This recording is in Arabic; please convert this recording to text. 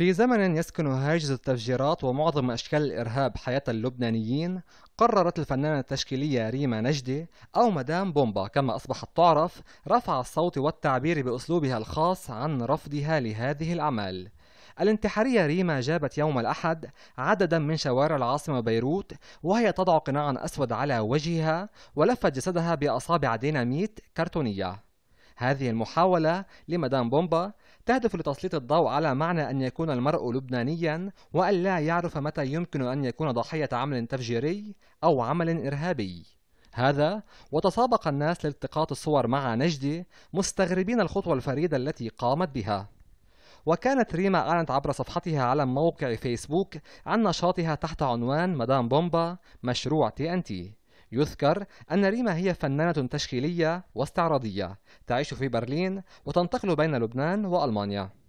في زمن يسكن هاجس التفجيرات ومعظم أشكال الإرهاب حياة اللبنانيين قررت الفنانة التشكيلية ريما نجدي أو مدام بومبا كما أصبحت تعرف رفع الصوت والتعبير بأسلوبها الخاص عن رفضها لهذه الأعمال الانتحارية ريما جابت يوم الأحد عددا من شوارع العاصمة بيروت وهي تضع قناعا أسود على وجهها ولفت جسدها بأصابع ديناميت كرتونية هذه المحاولة لمدام بومبا تهدف لتسليط الضوء على معنى أن يكون المرء لبنانيا وأن لا يعرف متى يمكن أن يكون ضحية عمل تفجيري أو عمل إرهابي هذا وتسابق الناس لالتقاط الصور مع نجدي مستغربين الخطوة الفريدة التي قامت بها وكانت ريما أعلنت عبر صفحتها على موقع فيسبوك عن نشاطها تحت عنوان مدام بومبا مشروع تي أن تي يذكر أن ريما هي فنانة تشكيلية واستعراضية تعيش في برلين وتنتقل بين لبنان وألمانيا